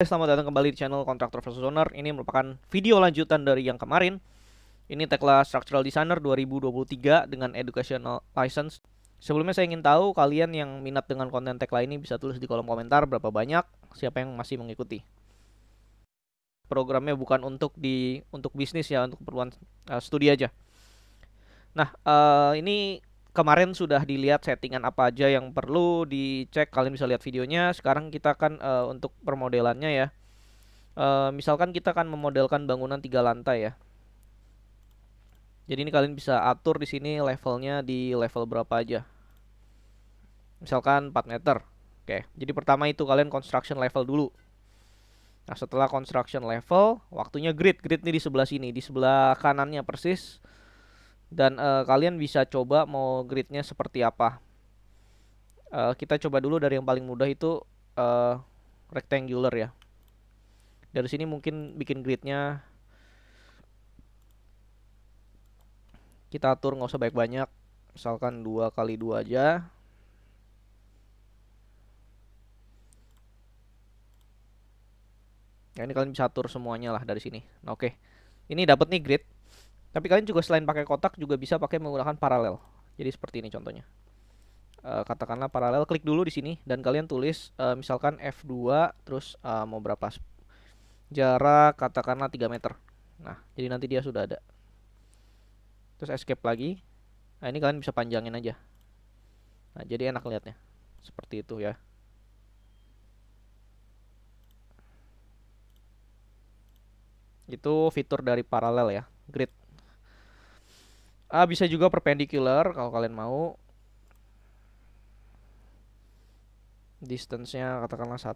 Selamat datang kembali di channel Contractor versus Owner. Ini merupakan video lanjutan dari yang kemarin. Ini tekla Structural Designer 2023 dengan Educational License. Sebelumnya saya ingin tahu kalian yang minat dengan konten tekla ini bisa tulis di kolom komentar berapa banyak, siapa yang masih mengikuti. Programnya bukan untuk di untuk bisnis ya, untuk keperluan uh, studi aja. Nah, uh, ini kemarin sudah dilihat settingan apa aja yang perlu dicek kalian bisa lihat videonya sekarang kita akan uh, untuk permodelannya ya uh, misalkan kita akan memodelkan bangunan tiga lantai ya jadi ini kalian bisa atur di sini levelnya di level berapa aja misalkan 4 meter oke jadi pertama itu kalian construction level dulu nah setelah construction level waktunya grid grid ini di sebelah sini di sebelah kanannya persis dan uh, kalian bisa coba mau gridnya seperti apa uh, kita coba dulu dari yang paling mudah itu uh, rectangular ya dari sini mungkin bikin gridnya kita atur nggak usah banyak-banyak misalkan dua kali dua aja ya ini kalian bisa atur semuanya lah dari sini nah, oke okay. ini dapat nih grid tapi kalian juga selain pakai kotak juga bisa pakai menggunakan paralel. Jadi seperti ini contohnya. E, katakanlah paralel, klik dulu di sini dan kalian tulis e, misalkan F2 terus e, mau berapa jarak katakanlah 3 meter. Nah, jadi nanti dia sudah ada. Terus escape lagi. Nah, ini kalian bisa panjangin aja. Nah, jadi enak lihatnya. Seperti itu ya. Itu fitur dari paralel ya, grid. Ah bisa juga perpendicular kalau kalian mau. Distance-nya katakanlah saat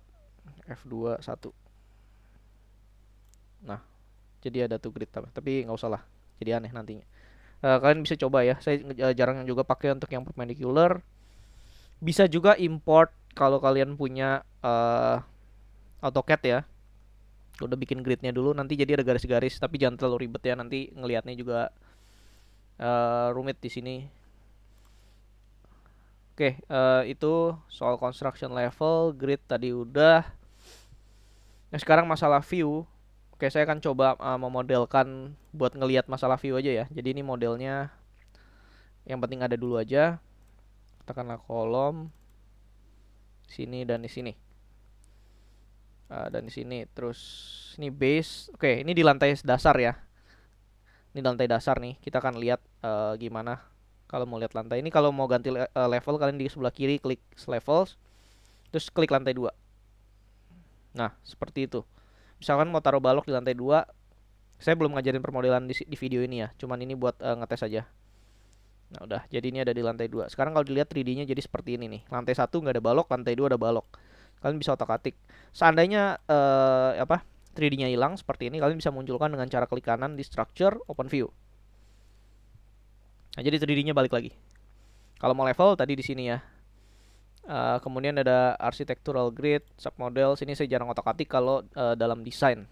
F2 1. Nah, jadi ada tuh grid tab, tapi nggak usah lah. Jadi aneh nantinya. Uh, kalian bisa coba ya. Saya eh, jarang juga pakai untuk yang perpendicular. Bisa juga import kalau kalian punya uh, AutoCAD ya udah bikin gridnya dulu nanti jadi ada garis-garis tapi jangan terlalu ribet ya nanti ngelihatnya juga uh, rumit di sini. Oke, okay, uh, eh, itu soal construction level, grid tadi udah. Nah, sekarang masalah view. Oke, okay, saya akan coba uh, memodelkan buat ngelihat masalah view aja ya. Jadi ini modelnya yang penting ada dulu aja. Tekanlah kolom sini dan di sini. Uh, dan di sini terus ini base. Oke, okay, ini di lantai dasar ya ini lantai dasar nih kita akan lihat uh, gimana kalau mau lihat lantai ini kalau mau ganti le eh, level kalian di sebelah kiri klik levels terus klik lantai dua nah seperti itu misalkan mau taruh balok di lantai dua saya belum ngajarin permodelan di, di video ini ya cuman ini buat uh, ngetes aja nah udah jadi ini ada di lantai dua sekarang kalau dilihat 3D-nya jadi seperti ini nih lantai satu nggak ada balok lantai dua ada balok kalian bisa otak atik seandainya uh, apa 3D-nya hilang seperti ini kalian bisa munculkan dengan cara klik kanan di structure open view. Nah, jadi 3D-nya balik lagi. Kalau mau level tadi di sini ya. Uh, kemudian ada architectural grid, submodel. Sini saya jarang otak-atik kalau uh, dalam desain.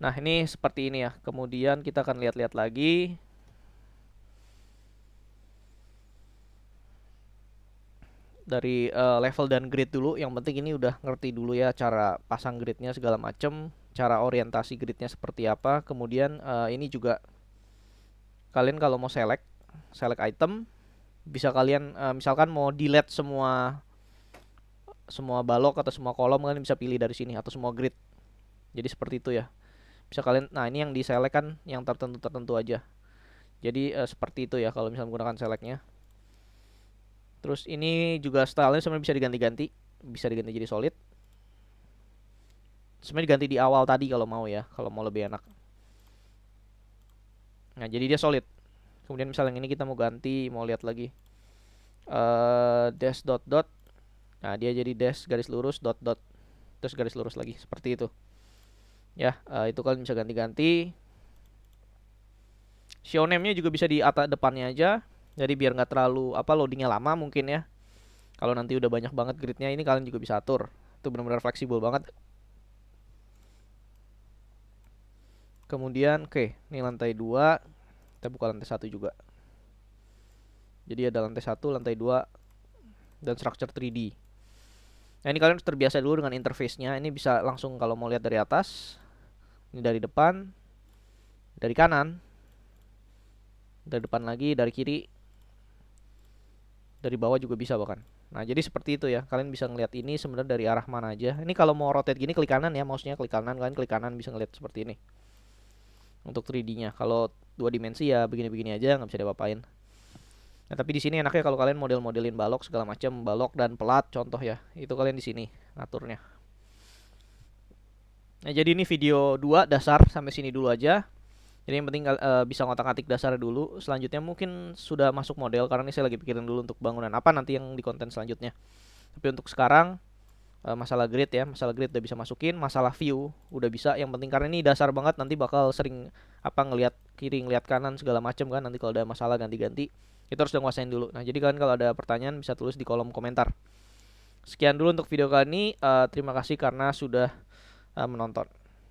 Nah, ini seperti ini ya. Kemudian kita akan lihat-lihat lagi dari uh, level dan grid dulu yang penting ini udah ngerti dulu ya cara pasang gridnya segala macem cara orientasi gridnya seperti apa kemudian uh, ini juga kalian kalau mau select select item bisa kalian uh, misalkan mau delete semua semua balok atau semua kolom kalian bisa pilih dari sini atau semua grid jadi seperti itu ya bisa kalian nah ini yang di select kan yang tertentu tertentu aja jadi uh, seperti itu ya kalau misalnya menggunakan selectnya Terus ini juga stylenya sebenarnya bisa diganti-ganti, bisa diganti jadi solid. Sebenarnya diganti di awal tadi kalau mau ya, kalau mau lebih enak. Nah, jadi dia solid. Kemudian misalnya yang ini kita mau ganti, mau lihat lagi. Uh, dash dot dot. Nah, dia jadi dash garis lurus dot dot. Terus garis lurus lagi, seperti itu. Ya, uh, itu kalian bisa ganti-ganti. Show name-nya juga bisa di atas depannya aja jadi biar nggak terlalu apa loadingnya lama mungkin ya. Kalau nanti udah banyak banget gridnya ini kalian juga bisa atur. Itu benar-benar fleksibel banget. Kemudian oke, okay, ini lantai 2. Kita buka lantai satu juga. Jadi ada lantai satu, lantai 2 dan structure 3D. Nah, ini kalian terbiasa dulu dengan interface-nya. Ini bisa langsung kalau mau lihat dari atas. Ini dari depan, dari kanan, dari depan lagi, dari kiri, dari bawah juga bisa bahkan. Nah, jadi seperti itu ya. Kalian bisa ngelihat ini sebenarnya dari arah mana aja. Ini kalau mau rotate gini klik kanan ya, mouse-nya klik kanan kalian, klik kanan bisa ngelihat seperti ini. Untuk 3D-nya. Kalau dua dimensi ya begini-begini aja, nggak bisa diapain. Nah, tapi di sini enaknya kalau kalian model-modelin balok segala macam, balok dan pelat contoh ya. Itu kalian di sini ngaturnya. Nah, jadi ini video 2 dasar sampai sini dulu aja. Jadi yang penting uh, bisa ngotak-atik dasar dulu. Selanjutnya mungkin sudah masuk model karena ini saya lagi pikirin dulu untuk bangunan apa nanti yang di konten selanjutnya. Tapi untuk sekarang uh, masalah grid ya, masalah grid udah bisa masukin, masalah view udah bisa. Yang penting karena ini dasar banget nanti bakal sering apa ngelihat kiri, ngelihat kanan segala macam kan nanti kalau ada masalah ganti-ganti. Itu harus udah nguasain dulu. Nah, jadi kalian kalau ada pertanyaan bisa tulis di kolom komentar. Sekian dulu untuk video kali ini. Uh, terima kasih karena sudah uh, menonton.